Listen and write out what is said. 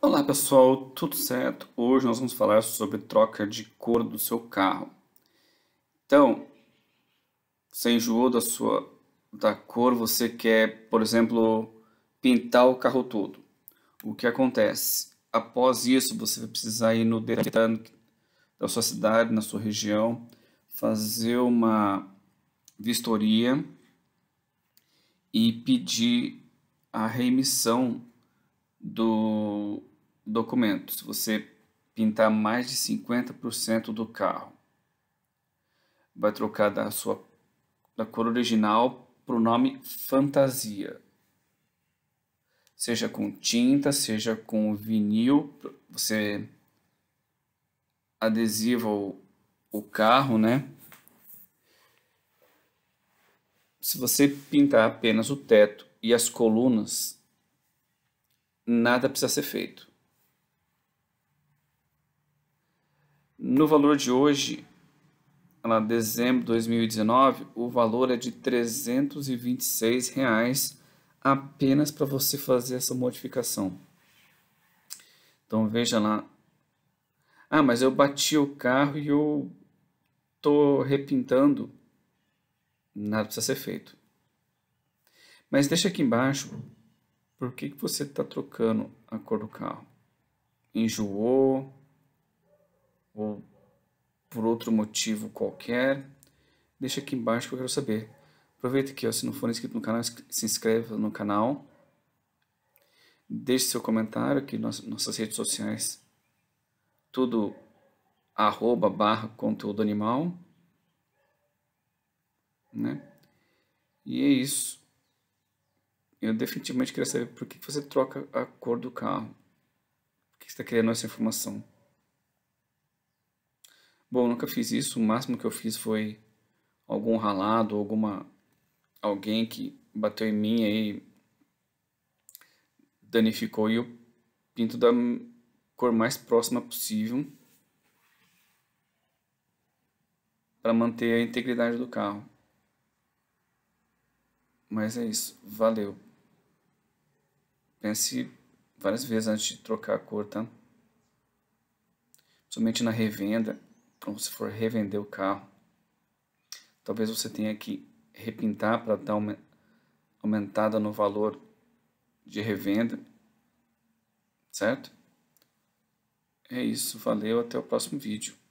Olá pessoal, tudo certo? Hoje nós vamos falar sobre troca de cor do seu carro. Então, você enjoou da sua da cor, você quer, por exemplo, pintar o carro todo. O que acontece? Após isso, você vai precisar ir no detalhe da sua cidade, na sua região, fazer uma vistoria e pedir a remissão do documento, se você pintar mais de 50% do carro, vai trocar da sua da cor original para o nome fantasia. Seja com tinta, seja com vinil, você adesiva o, o carro, né? Se você pintar apenas o teto e as colunas, nada precisa ser feito. No valor de hoje, lá dezembro de 2019, o valor é de R$ reais apenas para você fazer essa modificação. Então veja lá. Ah, mas eu bati o carro e eu tô repintando. Nada precisa ser feito. Mas deixa aqui embaixo por que, que você está trocando a cor do carro. Enjoou? ou por outro motivo qualquer, deixa aqui embaixo que eu quero saber. Aproveita aqui, ó, se não for inscrito no canal, se inscreve no canal. Deixe seu comentário aqui nas nossas redes sociais. Tudo arroba barra conteúdo animal. Né? E é isso. Eu definitivamente queria saber por que você troca a cor do carro. Por que você está querendo essa informação? Bom, nunca fiz isso. O máximo que eu fiz foi algum ralado, alguma alguém que bateu em mim aí danificou e eu pinto da cor mais próxima possível para manter a integridade do carro. Mas é isso, valeu. Pense várias vezes antes de trocar a cor, tá? Somente na revenda então, se for revender o carro. Talvez você tenha que repintar para dar uma aumentada no valor de revenda, certo? É isso, valeu, até o próximo vídeo.